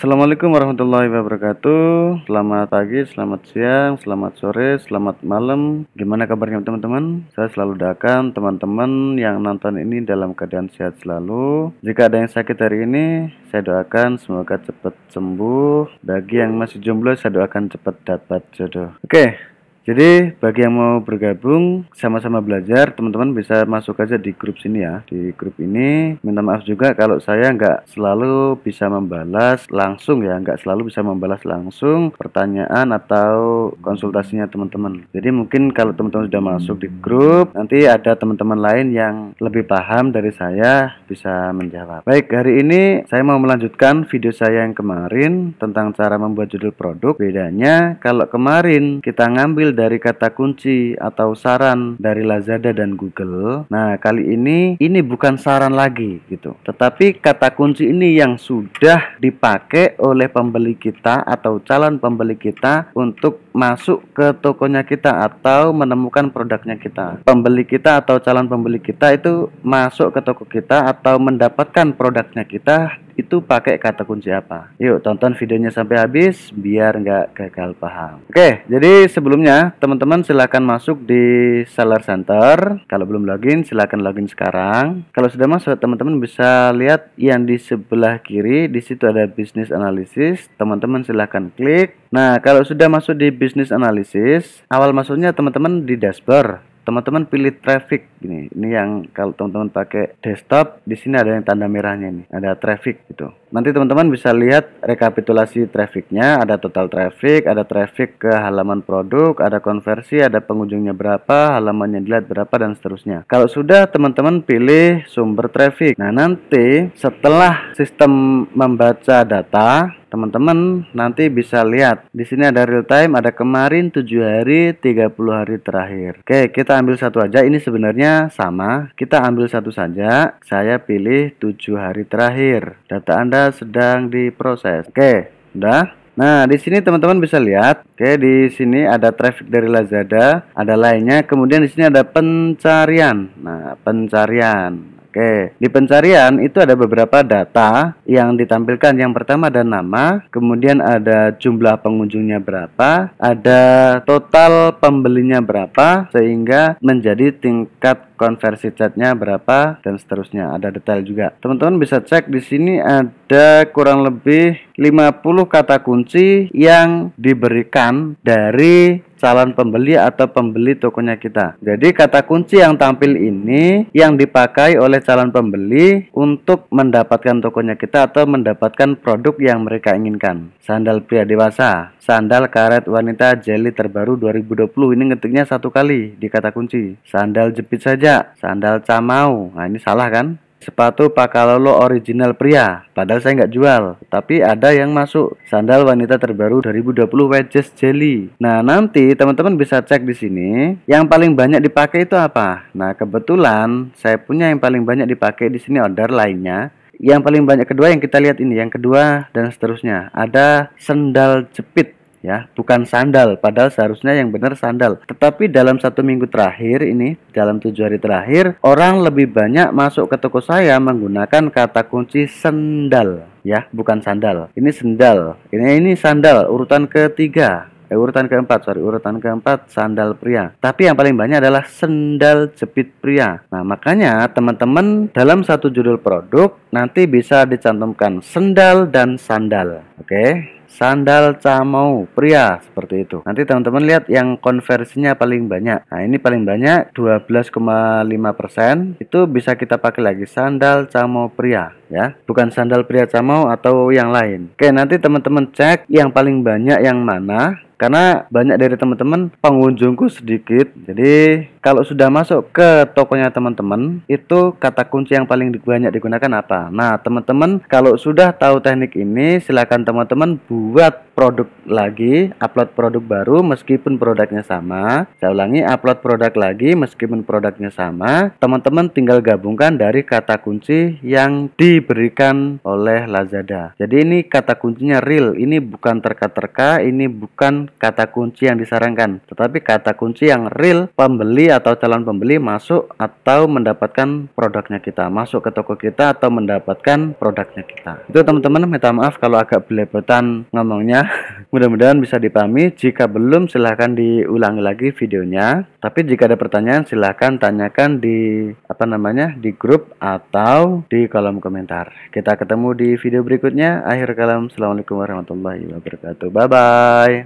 Assalamualaikum warahmatullahi wabarakatuh Selamat pagi, selamat siang, selamat sore, selamat malam Gimana kabarnya teman-teman? Saya selalu doakan teman-teman yang nonton ini dalam keadaan sehat selalu Jika ada yang sakit hari ini, saya doakan semoga cepat sembuh Bagi yang masih jomblo, saya doakan cepat dapat jodoh Oke, jadi bagi yang mau bergabung sama-sama belajar, teman-teman bisa masuk aja di grup sini ya. Di grup ini minta maaf juga kalau saya nggak selalu bisa membalas langsung ya, nggak selalu bisa membalas langsung pertanyaan atau konsultasinya teman-teman. Jadi mungkin kalau teman-teman sudah masuk di grup, nanti ada teman-teman lain yang lebih paham dari saya bisa menjawab. Baik, hari ini saya mau melanjutkan video saya yang kemarin tentang cara membuat judul produk. Bedanya kalau kemarin kita ngambil dari kata kunci atau saran dari Lazada dan Google. Nah, kali ini ini bukan saran lagi gitu. Tetapi kata kunci ini yang sudah dipakai oleh pembeli kita atau calon pembeli kita untuk masuk ke tokonya kita atau menemukan produknya kita. Pembeli kita atau calon pembeli kita itu masuk ke toko kita atau mendapatkan produknya kita itu pakai kata kunci apa? Yuk tonton videonya sampai habis biar nggak gagal paham. Oke, jadi sebelumnya teman-teman silahkan masuk di Seller Center. Kalau belum login silahkan login sekarang. Kalau sudah masuk teman-teman bisa lihat yang di sebelah kiri di situ ada business analysis. Teman-teman silahkan klik Nah, kalau sudah masuk di bisnis analisis, awal masuknya teman-teman di dashboard. Teman-teman pilih traffic ini. Ini yang kalau teman-teman pakai desktop, di sini ada yang tanda merahnya ini, ada traffic gitu. Nanti teman-teman bisa lihat rekapitulasi trafficnya, ada total traffic, ada traffic ke halaman produk, ada konversi, ada pengunjungnya berapa, halamannya dilihat berapa dan seterusnya. Kalau sudah teman-teman pilih sumber traffic. Nah, nanti setelah sistem membaca data, teman-teman nanti bisa lihat di sini ada real time ada kemarin 7 hari 30 hari terakhir oke kita ambil satu aja ini sebenarnya sama kita ambil satu saja saya pilih 7 hari terakhir data anda sedang diproses oke udah Nah, di sini teman-teman bisa lihat, oke, di sini ada traffic dari Lazada, ada lainnya, kemudian di sini ada pencarian. Nah, pencarian. Oke, di pencarian itu ada beberapa data yang ditampilkan. Yang pertama ada nama, kemudian ada jumlah pengunjungnya berapa, ada total pembelinya berapa, sehingga menjadi tingkat konversi chatnya berapa dan seterusnya ada detail juga teman-teman bisa cek di sini ada kurang lebih 50 kata kunci yang diberikan dari calon pembeli atau pembeli tokonya kita. Jadi kata kunci yang tampil ini yang dipakai oleh calon pembeli untuk mendapatkan tokonya kita atau mendapatkan produk yang mereka inginkan. Sandal pria dewasa, sandal karet wanita jelly terbaru 2020 ini ngetiknya satu kali di kata kunci. Sandal jepit saja, sandal camau. Nah ini salah kan? Sepatu Pakalolo original pria, padahal saya nggak jual. Tapi ada yang masuk, sandal wanita terbaru 2020 wedges jelly. Nah, nanti teman-teman bisa cek di sini, yang paling banyak dipakai itu apa? Nah, kebetulan saya punya yang paling banyak dipakai di sini order lainnya. Yang paling banyak kedua yang kita lihat ini, yang kedua dan seterusnya. Ada sendal jepit ya bukan sandal padahal seharusnya yang benar sandal tetapi dalam satu minggu terakhir ini dalam tujuh hari terakhir orang lebih banyak masuk ke toko saya menggunakan kata kunci sendal ya bukan sandal ini sendal ini ini sandal urutan ketiga eh, urutan keempat sorry urutan keempat sandal pria tapi yang paling banyak adalah sendal jepit pria nah makanya teman-teman dalam satu judul produk nanti bisa dicantumkan sendal dan sandal oke okay? sandal camau pria seperti itu. Nanti teman-teman lihat yang konversinya paling banyak. Nah, ini paling banyak 12,5% itu bisa kita pakai lagi sandal camau pria ya bukan sandal pria camau atau yang lain oke nanti teman-teman cek yang paling banyak yang mana karena banyak dari teman-teman pengunjungku sedikit jadi kalau sudah masuk ke tokonya teman-teman itu kata kunci yang paling banyak digunakan apa nah teman-teman kalau sudah tahu teknik ini silahkan teman-teman buat produk lagi, upload produk baru meskipun produknya sama. Saya ulangi, upload produk lagi meskipun produknya sama. Teman-teman tinggal gabungkan dari kata kunci yang diberikan oleh Lazada. Jadi ini kata kuncinya real, ini bukan terka-terka, ini bukan kata kunci yang disarankan, tetapi kata kunci yang real pembeli atau calon pembeli masuk atau mendapatkan produknya kita, masuk ke toko kita atau mendapatkan produknya kita. Itu teman-teman minta maaf kalau agak belepotan ngomongnya. Mudah-mudahan bisa dipahami. Jika belum silahkan diulangi lagi videonya. Tapi jika ada pertanyaan silahkan tanyakan di apa namanya di grup atau di kolom komentar. Kita ketemu di video berikutnya. Akhir kalam. Assalamualaikum warahmatullahi wabarakatuh. Bye bye.